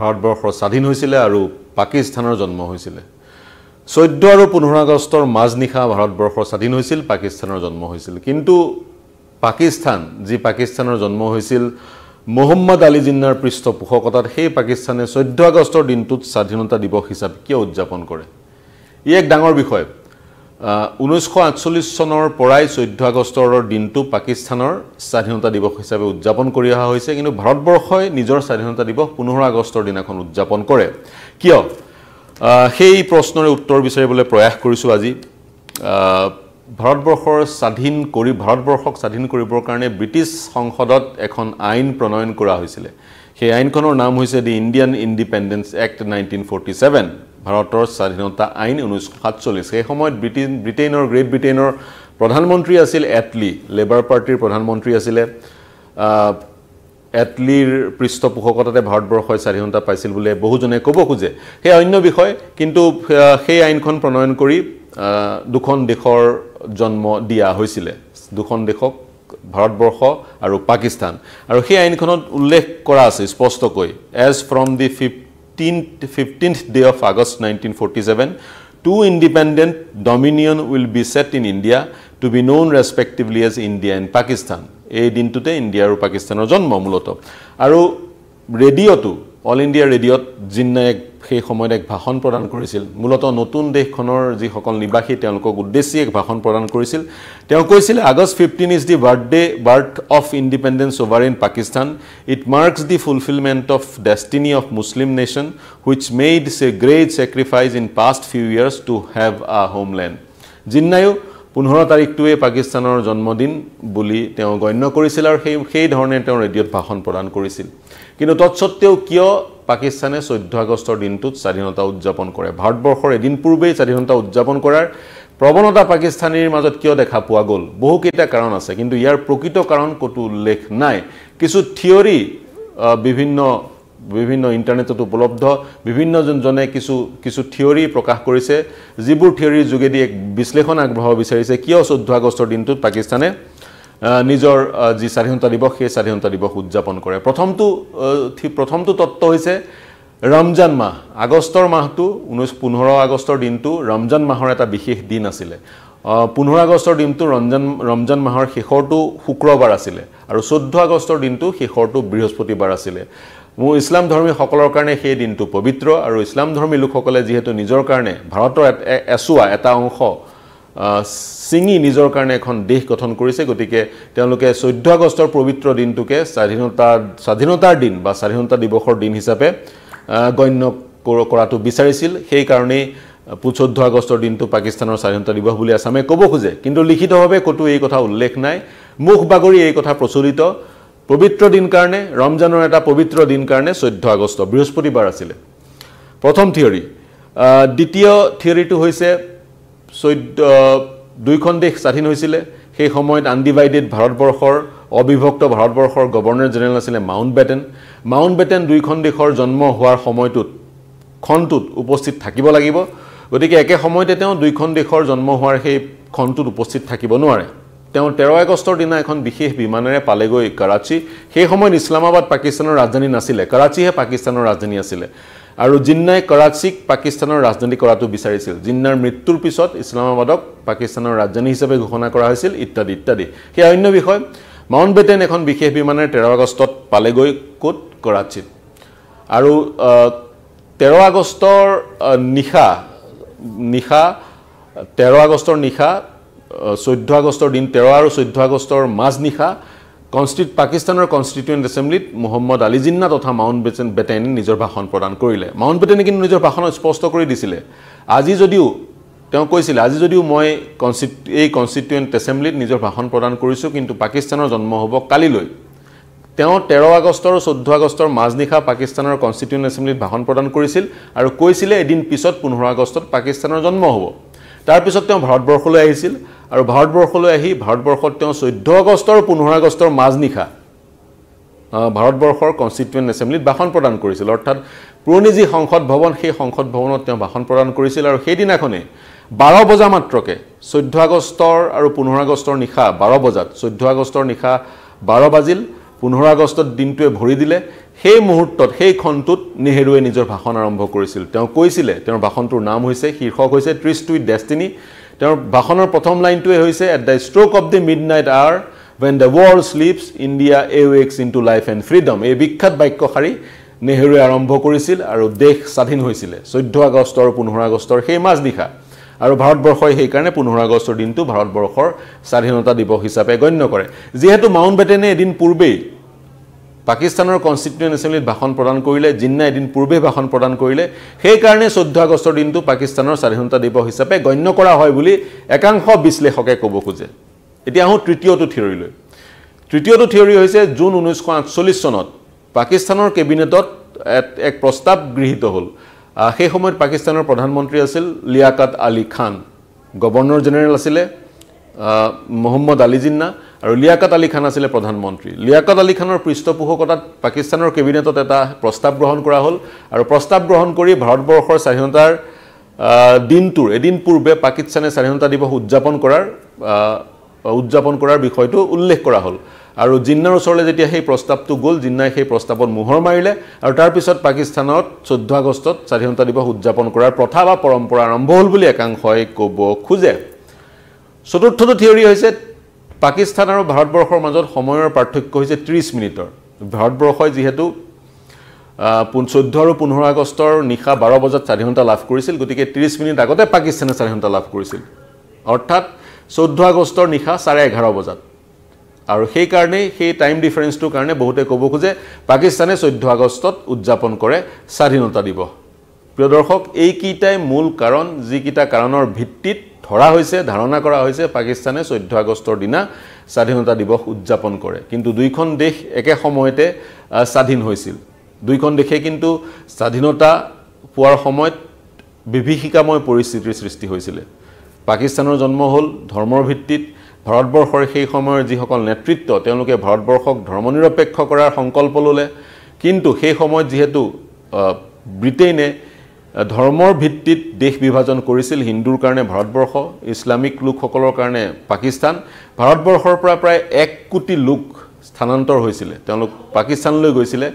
ভাৰতবৰ্ষৰ স্বাধীন হৈছিলে আৰু পাকিস্তানৰ জন্ম হৈছিলে চৈধ্য আৰু পোন্ধৰ আগষ্টৰ মাজনিশা ভাৰতবৰ্ষৰ স্বাধীন হৈছিল পাকিস্তানৰ জন্ম হৈছিল কিন্তু পাকিস্তান যি পাকিস্তানৰ জন্ম হৈছিল মহম্মদ আলী জিন্নাৰ পৃষ্ঠপোষকতাত সেই পাকিস্তানে চৈধ্য আগষ্টৰ দিনটোত স্বাধীনতা দিৱস হিচাপে কিয় উদযাপন কৰে ই এক ডাঙৰ বিষয় ঊনৈছশ আঠচল্লিছ চনৰ পৰাই চৈধ্য আগষ্টৰ দিনটো পাকিস্তানৰ স্বাধীনতা দিৱস হিচাপে উদযাপন কৰি অহা হৈছে কিন্তু ভাৰতবৰ্ষই নিজৰ স্বাধীনতা দিৱস পোন্ধৰ আগষ্টৰ দিনাখন উদযাপন কৰে কিয় সেই প্ৰশ্নৰে উত্তৰ বিচাৰিবলৈ প্ৰয়াস কৰিছোঁ আজি ভাৰতবৰ্ষৰ স্বাধীন কৰি ভাৰতবৰ্ষক স্বাধীন কৰিবৰ কাৰণে ব্ৰিটিছ সংসদত এখন আইন প্ৰণয়ন কৰা হৈছিলে সেই আইনখনৰ নাম হৈছে the Indian Independence Act nineteen forty seven ভাৰতৰ স্বাধীনতা আইন ঊনৈছশ সাতচল্লিছ সেই সময়ত ব্ৰিটেইন ব্ৰিটেইনৰ গ্ৰেট ব্ৰিটেইনৰ প্ৰধানমন্ত্ৰী আছিল এটলি লেবাৰ পাৰ্টিৰ প্ৰধানমন্ত্ৰী আছিলে এটলিৰ পৃষ্ঠপোষকতাতে ভাৰতবৰ্ষই স্বাধীনতা পাইছিল বুলি বহুজনে ক'ব খোজে সেই অন্য বিষয় কিন্তু সেই আইনখন প্ৰণয়ন কৰি দুখন দেশৰ জন্ম দিয়া হৈছিলে দুখন দেশক ভাৰতবৰ্ষ আৰু পাকিস্তান আৰু সেই আইনখনত উল্লেখ কৰা আছে স্পষ্টকৈ এজ ফ্ৰম দি ফিফ 15th day of August 1947, two independent dominion will be set in India to be known respectively as India and Pakistan. এই দিনটোতে ইণ্ডিয়া আৰু পাকিস্তানৰ জন্ম মূলত আৰু ৰেডিঅ'টো অল ইণ্ডিয়া ৰেডিঅ'ত জিন্নাই এক সেই সময়ত এক ভাষণ প্ৰদান কৰিছিল মূলতঃ নতুন দেশখনৰ যিসকল নিবাসী তেওঁলোকক উদ্দেশ্যি এক ভাষণ প্ৰদান কৰিছিল তেওঁ কৈছিল August fifteen is the birthday birth of independence over in Pakistan it marks the fulfilment of destiny of Muslim nation which made a great sacrifice in past few years to have a homeland জিন্নায়ো পোন্ধৰ তাৰিখটোৱে পাকিস্তানৰ জন্মদিন বুলি তেওঁ গণ্য কৰিছিল আৰু সেই সেইধৰণে তেওঁ ৰেডিঅ'ত ভাষণ প্ৰদান কৰিছিল কিন্তু তৎসত্বেও কিয় পাকিস্তানে চৈধ্য আগষ্টৰ দিনটোত স্বাধীনতা উদযাপন কৰে ভাৰতবৰ্ষৰ এদিন পূৰ্বেই স্বাধীনতা উদযাপন কৰাৰ প্ৰৱণতা পাকিস্তানীৰ মাজত কিয় দেখা পোৱা গ'ল বহুকেইটা কাৰণ আছে কিন্তু ইয়াৰ প্ৰকৃত কাৰণ ক'তো উল্লেখ নাই কিছু থিয়ৰী বিভিন্ন বিভিন্ন ইণ্টাৰনেটত উপলব্ধ বিভিন্ন যোনজনে কিছু কিছু থিয়ৰী প্ৰকাশ কৰিছে যিবোৰ থিয়ৰীৰ যোগেদি এক বিশ্লেষণ আগবঢ়াব বিচাৰিছে কিয় চৈধ্য আগষ্টৰ দিনটোত পাকিস্তানে নিজৰ যি স্বাধীনতা দিৱস সেই স্বাধীনতা দিৱস উদযাপন কৰে প্ৰথমটো প্ৰথমটো তত্ত্ব হৈছে ৰমজান মাহ আগষ্টৰ মাহটো ঊনৈছ পোন্ধৰ আগষ্টৰ দিনটো ৰমজান মাহৰ এটা বিশেষ দিন আছিলে পোন্ধৰ আগষ্টৰ দিনটো ৰমজান ৰমজান মাহৰ শেষৰটো শুক্ৰবাৰ আছিলে আৰু চৈধ্য আগষ্টৰ দিনটো শেষৰটো বৃহস্পতিবাৰ আছিলে মোৰ ইছলাম ধৰ্মীসকলৰ কাৰণে সেই দিনটো পবিত্ৰ আৰু ইছলাম ধৰ্মী লোকসকলে যিহেতু নিজৰ কাৰণে ভাৰতৰ এচোৱা এটা অংশ চিঙি নিজৰ কাৰণে এখন দেশ গঠন কৰিছে গতিকে তেওঁলোকে চৈধ্য আগষ্টৰ পবিত্ৰ দিনটোকে স্বাধীনতা স্বাধীনতাৰ দিন বা স্বাধীনতা দিৱসৰ দিন হিচাপে গণ্য কৰাটো বিচাৰিছিল সেইকাৰণেই চৈধ্য আগষ্টৰ দিনটো পাকিস্তানৰ স্বাধীনতা দিৱস বুলি আছামে ক'ব খোজে কিন্তু লিখিতভাৱে ক'তো এই কথা উল্লেখ নাই মুখ বাগৰি এই কথা প্ৰচলিত পবিত্ৰ দিন কাৰণে ৰমজানৰ এটা পবিত্ৰ দিন কাৰণে চৈধ্য আগষ্ট বৃহস্পতিবাৰ আছিলে প্ৰথম থিয়ৰী দ্বিতীয় থিয়ৰীটো হৈছে চৈধ্য দুইখন দেশ স্বাধীন হৈছিলে সেই সময়ত আনডিভাইডেড ভাৰতবৰ্ষৰ অবিভক্ত ভাৰতবৰ্ষৰ গভৰ্ণৰ জেনেৰেল আছিলে মাউণ্ট বেটেন মাউণ্ট বেটেন দুইখন দেশৰ জন্ম হোৱাৰ সময়টোত খণ্ডটোত উপস্থিত থাকিব লাগিব গতিকে একে সময়তে তেওঁ দুইখন দেশৰ জন্ম হোৱাৰ সেই খণ্ডটোত উপস্থিত থাকিব নোৱাৰে তেওঁ তেৰ আগষ্টৰ দিনা এখন বিশেষ বিমানেৰে পালেগৈ কৰাচী সেই সময়ত ইছলামাবাদ পাকিস্তানৰ ৰাজধানী নাছিলে কৰাচীহে পাকিস্তানৰ ৰাজধানী আছিলে আৰু জিন্নাই কৰাচীক পাকিস্তানৰ ৰাজধানী কৰাটো বিচাৰিছিল জিন্নাৰ মৃত্যুৰ পিছত ইছলামাবাদক পাকিস্তানৰ ৰাজধানী হিচাপে ঘোষণা কৰা হৈছিল ইত্যাদি ইত্যাদি সেয়া অন্য বিষয় মাউণ্ট বেটেন এখন বিশেষ বিমানে তেৰ আগষ্টত পালেগৈ ক'ত কৰাচীত আৰু তেৰ আগষ্টৰ নিশা নিশা তেৰ আগষ্টৰ নিশা চৈধ্য আগষ্টৰ দিন তেৰ আৰু চৈধ্য আগষ্টৰ মাজনিশা কনষ্টি পাকিস্তানৰ কনষ্টিটিউণ্ট এছেম্বলিত মহম্মদ আলি জিন্না তথা মাউণ্ট বেটেন বেটেনে নিজৰ ভাষণ প্ৰদান কৰিলে মাউণ্ট বেটেনে কিন্তু নিজৰ ভাষণ স্পষ্ট কৰি দিছিলে আজি যদিও তেওঁ কৈছিলে আজি যদিও মই কনষ্টি এই কনষ্টিটুৱেণ্ট এছেম্বলিত নিজৰ ভাষণ প্ৰদান কৰিছোঁ কিন্তু পাকিস্তানৰ জন্ম হ'ব কালিলৈ তেওঁ তেৰ আগষ্ট আৰু চৈধ্য আগষ্টৰ মাজনিশা পাকিস্তানৰ কনষ্টিটিউণ্ট এছেম্বলিত ভাষণ প্ৰদান কৰিছিল আৰু কৈছিলে এদিন পিছত পোন্ধৰ আগষ্টত পাকিস্তানৰ জন্ম হ'ব তাৰপিছত তেওঁ ভাৰতবৰ্ষলৈ আহিছিল আৰু ভাৰতবৰ্ষলৈ আহি ভাৰতবৰ্ষত তেওঁ চৈধ্য আগষ্ট আৰু পোন্ধৰ আগষ্টৰ মাজনিশা ভাৰতবৰ্ষৰ কনষ্টিটুৱেণ্ট এছেম্বলিত ভাষণ প্ৰদান কৰিছিল অৰ্থাৎ পুৰণি যি সংসদ ভৱন সেই সংসদ ভৱনত তেওঁ ভাষণ প্ৰদান কৰিছিল আৰু সেইদিনাখনেই বাৰ বজা মাত্ৰকে চৈধ্য আগষ্টৰ আৰু পোন্ধৰ আগষ্টৰ নিশা বাৰ বজাত চৈধ্য আগষ্টৰ নিশা বাৰ বাজিল পোন্ধৰ আগষ্টত দিনটোৱে ভৰি দিলে সেই মুহূৰ্তত সেই খণ্ডটোত নেহেৰুৱে নিজৰ ভাষণ আৰম্ভ কৰিছিল তেওঁ কৈছিলে তেওঁৰ ভাষণটোৰ নাম হৈছে শীৰ্ষক হৈছে ত্ৰিছ টুইট ডেষ্টিনী তেওঁৰ ভাষণৰ প্ৰথম লাইনটোৱে হৈছে at the stroke of the midnight hour when the world sleeps India awakes into life and freedom এই বিখ্যাত বাক্যশাৰী নেহৰুৱে আৰম্ভ কৰিছিল আৰু দেশ স্বাধীন হৈছিলে চৈধ্য আগষ্ট আৰু পোন্ধৰ আগষ্টৰ সেই মাজনিশা আৰু ভাৰতবৰ্ষই সেইকাৰণে পোন্ধৰ আগষ্টৰ দিনটো ভাৰতবৰ্ষৰ স্বাধীনতা দিৱস হিচাপে গণ্য কৰে যিহেতু মাউণ্ট বেটেনে এদিন পূৰ্বেই পাকিস্তানৰ কনষ্টিটিউন এছেম্বলিত ভাষণ প্ৰদান কৰিলে জিন্না এদিন পূৰ্বে ভাষণ প্ৰদান কৰিলে সেইকাৰণে চৈধ্য আগষ্টৰ দিনটো পাকিস্তানৰ স্বাধীনতা দিৱস হিচাপে গণ্য কৰা হয় বুলি একাংশ বিশ্লেষকে ক'ব খোজে এতিয়া আহোঁ তৃতীয়টো থিয়ৰীলৈ তৃতীয়টো থিয়ৰী হৈছে জুন ঊনৈছশ আঠচল্লিছ চনত পাকিস্তানৰ কেবিনেটত এক প্ৰস্তাৱ গৃহীত হ'ল সেই সময়ত পাকিস্তানৰ প্ৰধানমন্ত্ৰী আছিল লিয়াকাত আলী খান গৱৰ্ণৰ জেনেৰেল আছিলে মহম্মদ আলি জিন্না আৰু লিয়াকত আলী খান আছিলে প্ৰধানমন্ত্ৰী লিয়াকত আলী খানৰ পৃষ্ঠপোষকতাত পাকিস্তানৰ কেবিনেটত এটা প্ৰস্তাৱ গ্ৰহণ কৰা হ'ল আৰু প্ৰস্তাৱ গ্ৰহণ কৰি ভাৰতবৰ্ষৰ স্বাধীনতাৰ দিনটোৰ এদিন পূৰ্বে পাকিস্তানে স্বাধীনতা দিৱস উদযাপন কৰাৰ উদযাপন কৰাৰ বিষয়টো উল্লেখ কৰা হ'ল আৰু জিন্নাৰ ওচৰলৈ যেতিয়া সেই প্ৰস্তাৱটো গ'ল জিন্নাই সেই প্ৰস্তাৱত মোহৰ মাৰিলে আৰু তাৰপিছত পাকিস্তানত চৈধ্য আগষ্টত স্বাধীনতা দিৱস উদযাপন কৰাৰ প্ৰথা বা পৰম্পৰা আৰম্ভ হ'ল বুলি একাংশই ক'ব খোজে চতুৰ্থটো থিয়ৰী হৈছে পাকিস্তান আৰু ভাৰতবৰ্ষৰ মাজত সময়ৰ পাৰ্থক্য হৈছে ত্ৰিছ মিনিটৰ ভাৰতবৰ্ষই যিহেতু চৈধ্য আৰু পোন্ধৰ আগষ্টৰ নিশা বাৰ বজাত স্বাধীনতা লাভ কৰিছিল গতিকে ত্ৰিছ মিনিট আগতে পাকিস্তানে স্বাধীনতা লাভ কৰিছিল অৰ্থাৎ চৈধ্য আগষ্টৰ নিশা চাৰে এঘাৰ বজাত আৰু সেইকাৰণেই সেই টাইম ডিফাৰেঞ্চটোৰ কাৰণে বহুতে ক'ব খোজে পাকিস্তানে চৈধ্য আগষ্টত উদযাপন কৰে স্বাধীনতা দিৱস প্ৰিয় দৰ্শক এইকেইটাই মূল কাৰণ যিকেইটা কাৰণৰ ভিত্তিত ধৰা হৈছে ধাৰণা কৰা হৈছে পাকিস্তানে চৈধ্য আগষ্টৰ দিনা স্বাধীনতা দিৱস উদযাপন কৰে কিন্তু দুয়োখন দেশ একে সময়তে স্বাধীন হৈছিল দুয়োখন দেশে কিন্তু স্বাধীনতা পোৱাৰ সময়ত বিভীষিকাময় পৰিস্থিতিৰ সৃষ্টি হৈছিলে পাকিস্তানৰ জন্ম হ'ল ধৰ্মৰ ভিত্তিত ভাৰতবৰ্ষৰ সেই সময়ৰ যিসকল নেতৃত্ব তেওঁলোকে ভাৰতবৰ্ষক ধৰ্ম নিৰপেক্ষ কৰাৰ সংকল্প ল'লে কিন্তু সেই সময়ত যিহেতু ব্ৰিটেইনে ধৰ্মৰ ভিত্তিত দেশ বিভাজন কৰিছিল হিন্দুৰ কাৰণে ভাৰতবৰ্ষ ইছলামিক লোকসকলৰ কাৰণে পাকিস্তান ভাৰতবৰ্ষৰ পৰা প্ৰায় এক কোটি লোক স্থানান্তৰ হৈছিলে তেওঁলোক পাকিস্তানলৈ গৈছিলে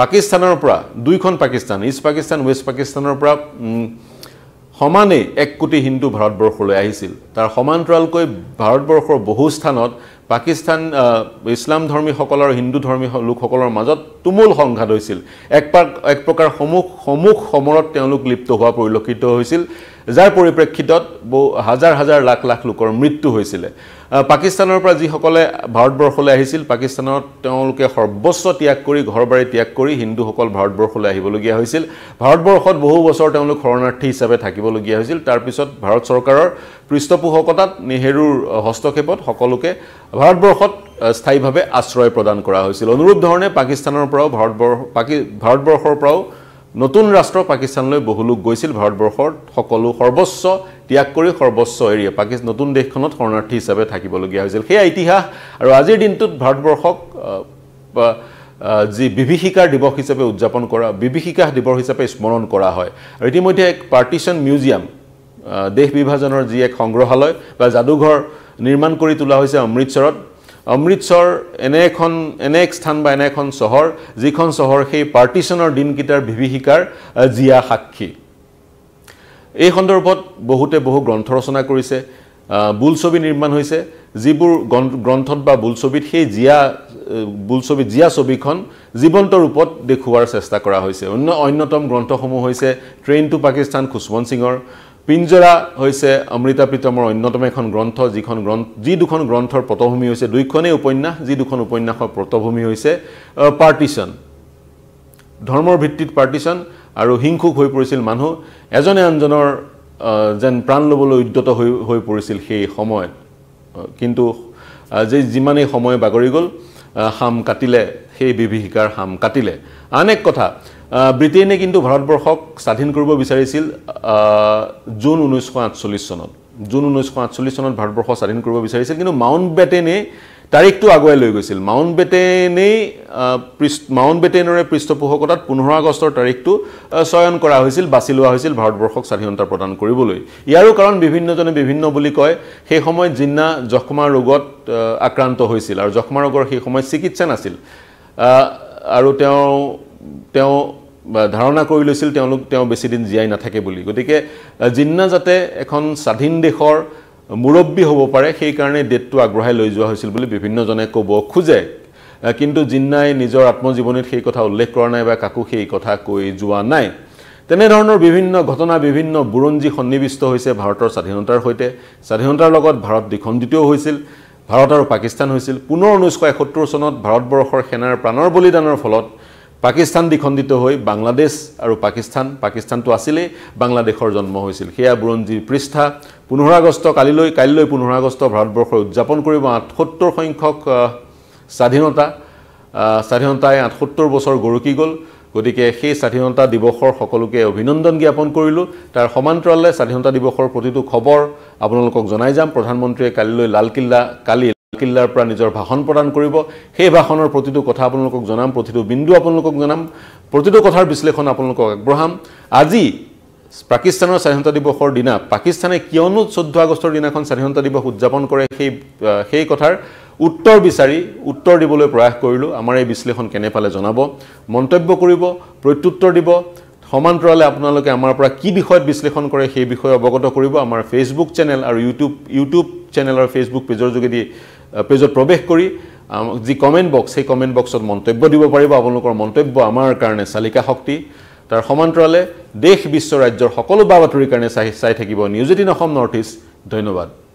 পাকিস্তানৰ পৰা দুইখন পাকিস্তান ইষ্ট পাকিস্তান ৱেষ্ট পাকিস্তানৰ পৰা সমানেই এক কোটি হিন্দু ভাৰতবৰ্ষলৈ আহিছিল তাৰ সমান্তৰালকৈ ভাৰতবৰ্ষৰ বহু স্থানত পাকিস্তান ইছলাম আৰু হিন্দু ধৰ্মী লোকসকলৰ মাজত তুমুল সংঘাত হৈছিল এক প্ৰাক এক প্ৰকাৰ সমূহ সমূহ সমৰত তেওঁলোক লিপ্ত হোৱা পৰিলক্ষিত হৈছিল যাৰ পৰিপ্ৰেক্ষিতত বহু হাজাৰ হাজাৰ লাখ লাখ লোকৰ মৃত্যু হৈছিলে পাকিস্তানৰ পৰা যিসকলে ভাৰতবৰ্ষলৈ আহিছিল পাকিস্তানত তেওঁলোকে সৰ্বস্ব ত্যাগ কৰি ঘৰ বাৰী ত্যাগ কৰি হিন্দুসকল ভাৰতবৰ্ষলৈ আহিবলগীয়া হৈছিল ভাৰতবৰ্ষত বহু বছৰ তেওঁলোক শৰণাৰ্থী হিচাপে থাকিবলগীয়া হৈছিল তাৰপিছত ভাৰত চৰকাৰৰ পৃষ্ঠপোষকতাত নেহেৰুৰ হস্তক্ষেপত সকলোকে ভাৰতবৰ্ষত স্থায়ীভাৱে আশ্ৰয় প্ৰদান কৰা হৈছিল অনুৰূপ ধৰণে পাকিস্তানৰ পৰাও ভাৰতবৰ্ষ পাকি ভাৰতবৰ্ষৰ পৰাও নতুন ৰাষ্ট্ৰ পাকিস্তানলৈ বহু লোক গৈছিল ভাৰতবৰ্ষৰ সকলো সৰ্বোচ্চ ত্যাগ কৰি সৰ্বোচ্চ এৰিয়া পাকি নতুন দেশখনত শৰণাৰ্থী হিচাপে থাকিবলগীয়া হৈছিল সেয়া ইতিহাস আৰু আজিৰ দিনটোত ভাৰতবৰ্ষক যি বিভীষিকাৰ দিৱস হিচাপে উদযাপন কৰা বিভীষিকা দিৱস হিচাপে স্মৰণ কৰা হয় আৰু ইতিমধ্যে এক পাৰ্টিশ্যন মিউজিয়াম দেশ বিভাজনৰ যি এক সংগ্ৰহালয় বা যাদুঘৰ নিৰ্মাণ কৰি তোলা হৈছে অমৃতসৰত অমৃতসৰ এনে এখন এনে এক স্থান বা এনে এখন চহৰ যিখন চহৰ সেই পাৰ্টিশ্যনৰ দিনকেইটাৰ বিভীষিকাৰ জীয়া সাক্ষী এই সন্দৰ্ভত বহুতে বহু গ্ৰন্থ ৰচনা কৰিছে বোলছবি নিৰ্মাণ হৈছে যিবোৰ গ্ৰন্থত বা বোলছবিত সেই জীয়া বোলছবিত জীয়া ছবিখন জীৱন্ত ৰূপত দেখুওৱাৰ চেষ্টা কৰা হৈছে অন্য অন্যতম গ্ৰন্থসমূহ হৈছে ট্ৰেইন টু পাকিস্তান খুশৱন্ত সিঙৰ পিঞ্জৰা হৈছে অমৃতা প্ৰীতমৰ অন্যতম এখন গ্ৰন্থ যিখন গ্ৰন্থ যি দুখন গ্ৰন্থৰ পটভূমি হৈছে দুয়োখনেই উপন্যাস যি দুখন উপন্যাসৰ পটভূমি হৈছে পাৰ্টিশ্যন ধৰ্মৰ ভিত্তিত পাৰ্টিশ্যন আৰু হিংসুক হৈ পৰিছিল মানুহ এজনে আনজনৰ যেন প্ৰাণ ল'বলৈ উদ্যত হৈ হৈ পৰিছিল সেই সময়ত কিন্তু যে যিমানেই সময় বাগৰি গ'ল সাম কাটিলে সেই বিভীষিকাৰ সাম কাটিলে আন এক কথা ব্ৰিটেইনে কিন্তু ভাৰতবৰ্ষক স্বাধীন কৰিব বিচাৰিছিল জুন ঊনৈছশ আঠচল্লিছ চনত জুন ঊনৈছশ আঠচল্লিছ চনত ভাৰতবৰ্ষ স্বাধীন কৰিব বিচাৰিছিল কিন্তু মাউণ্ট বেটেনেই তাৰিখটো আগুৱাই লৈ গৈছিল মাউণ্ট বেটেনেই পৃষ্ঠ মাউণ্ট বেটেনৰে পৃষ্ঠপোষকতাত পোন্ধৰ আগষ্টৰ তাৰিখটো চয়ন কৰা হৈছিল বাছি লোৱা হৈছিল ভাৰতবৰ্ষক স্বাধীনতা প্ৰদান কৰিবলৈ ইয়াৰো কাৰণ বিভিন্নজনে বিভিন্ন বুলি কয় সেই সময়ত জিন্না যক্ষ্মা ৰোগত আক্ৰান্ত হৈছিল আৰু যক্ষ্মা ৰোগৰ সেই সময়ত চিকিৎসা নাছিল আৰু তেওঁ তেওঁ ধাৰণা কৰি লৈছিল তেওঁলোক তেওঁ বেছিদিন জীয়াই নাথাকে বুলি গতিকে জিন্না যাতে এখন স্বাধীন দেশৰ মুৰব্বী হ'ব পাৰে সেইকাৰণে ডেটটো আগবঢ়াই লৈ যোৱা হৈছিল বুলি বিভিন্নজনে ক'ব খোজে কিন্তু জিন্নাই নিজৰ আত্মজীৱনীত সেই কথা উল্লেখ কৰা নাই বা কাকো সেই কথা কৈ যোৱা নাই তেনেধৰণৰ বিভিন্ন ঘটনা বিভিন্ন বুৰঞ্জী সন্নিৱিষ্ট হৈছে ভাৰতৰ স্বাধীনতাৰ সৈতে স্বাধীনতাৰ লগত ভাৰত দ্বিখণ্ডিতও হৈছিল ভাৰত আৰু পাকিস্তান হৈছিল পুনৰ ঊনৈছশ এসত্তৰ চনত ভাৰতবৰ্ষৰ সেনাৰ প্ৰাণৰ বলিদানৰ ফলত পাকিস্তান দিখণ্ডিত হৈ বাংলাদেশ আৰু পাকিস্তান পাকিস্তানটো আছিলেই বাংলাদেশৰ জন্ম হৈছিল সেয়া বুৰঞ্জীৰ পৃষ্ঠা পোন্ধৰ আগষ্ট কালিলৈ কাইলৈ পোন্ধৰ আগষ্ট ভাৰতবৰ্ষই উদযাপন কৰিব আঠসত্তৰ সংখ্যক স্বাধীনতা স্বাধীনতাই আঠসত্তৰ বছৰ গৰকি গ'ল গতিকে সেই স্বাধীনতা দিৱসৰ সকলোকে অভিনন্দন জ্ঞাপন কৰিলোঁ তাৰ সমান্তৰালে স্বাধীনতা দিৱসৰ প্ৰতিটো খবৰ আপোনালোকক জনাই যাম প্ৰধানমন্ত্ৰীয়ে কালিলৈ লালকিল্লা কালি কিল্লাৰ পৰা নিজৰ ভাষণ প্ৰদান কৰিব সেই ভাষণৰ প্ৰতিটো কথা আপোনালোকক জনাম প্ৰতিটো বিন্দু আপোনালোকক জনাম প্ৰতিটো কথাৰ বিশ্লেষণ আপোনালোকক আগবঢ়াম আজি পাকিস্তানৰ স্বাধীনতা দিৱসৰ দিনা পাকিস্তানে কিয়নো চৈধ্য আগষ্টৰ দিনাখন স্বাধীনতা দিৱস উদযাপন কৰে সেই সেই কথাৰ উত্তৰ বিচাৰি উত্তৰ দিবলৈ প্ৰয়াস কৰিলোঁ আমাৰ এই বিশ্লেষণ কেনে পালে জনাব মন্তব্য কৰিব প্ৰত্যুত্তৰ দিব সমান্তৰালে আপোনালোকে আমাৰ পৰা কি বিষয়ত বিশ্লেষণ কৰে সেই বিষয়ে অৱগত কৰিব আমাৰ ফেচবুক চেনেল আৰু ইউটিউব ইউটিউব চেনেল আৰু ফেচবুক পেজৰ যোগেদি পেজত প্ৰৱেশ কৰি যি কমেণ্ট বক্স সেই কমেণ্ট বক্সত মন্তব্য দিব পাৰিব আপোনালোকৰ মন্তব্য আমাৰ কাৰণে চালিকা শক্তি তাৰ সমান্তৰালে দেশ বিশ্ব ৰাজ্যৰ সকলো বা বাতৰিৰ কাৰণে চাই চাই থাকিব news eighteen Assam north east ধন্যবাদ